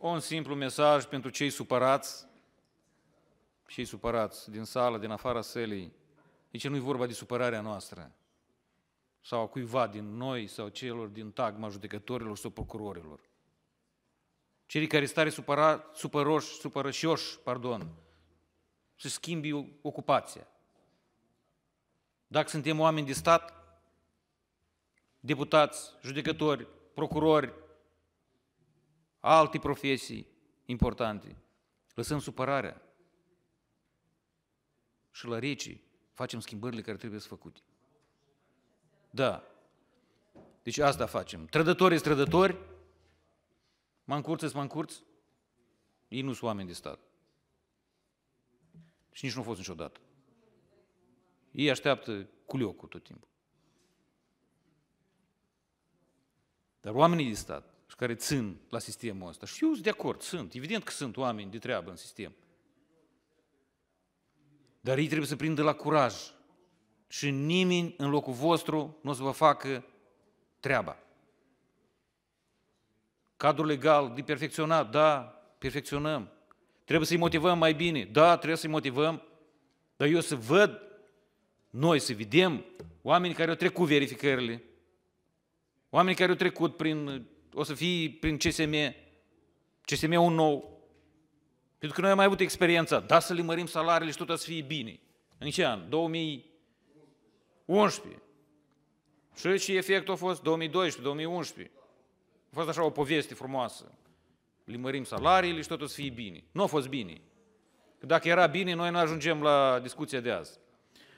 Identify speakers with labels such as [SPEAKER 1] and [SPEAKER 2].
[SPEAKER 1] Un simplu mesaj pentru cei supărați, cei supărați din sală, din afara selei. Deci nu-i vorba de supărarea noastră sau a cuiva din noi sau celor din tagma judecătorilor sau procurorilor. Cei care stare supăra, supăroși, supărășioși, pardon, să schimbi ocupația. Dacă suntem oameni de stat, deputați, judecători, procurori, alte profesii importante. Lăsăm supărarea și la rece facem schimbările care trebuie să făcute. Da. Deci asta facem. Trădători trădători, mă încurță mă încurț, ei nu sunt oameni de stat. Și nici nu au fost niciodată. Ei așteaptă culiocul tot timpul. Dar oamenii de stat și care țin la sistemul ăsta. Și eu sunt de acord, sunt. Evident că sunt oameni de treabă în sistem. Dar ei trebuie să prindă la curaj. Și nimeni în locul vostru nu o să vă facă treaba. Cadrul legal de perfecționat, da, perfecționăm. Trebuie să-i motivăm mai bine, da, trebuie să-i motivăm. Dar eu să văd, noi să vedem oameni care au trecut verificările, oameni care au trecut prin o să fii prin CSM, csm un nou, pentru că noi am mai avut experiența, da să le mărim salariile și tot o să fie bine. În ce an? 2011. Și ce efect a fost? 2012-2011. A fost așa o poveste frumoasă. Le mărim salariile și tot o să fie bine. Nu a fost bine. Că dacă era bine, noi nu ajungem la discuția de azi.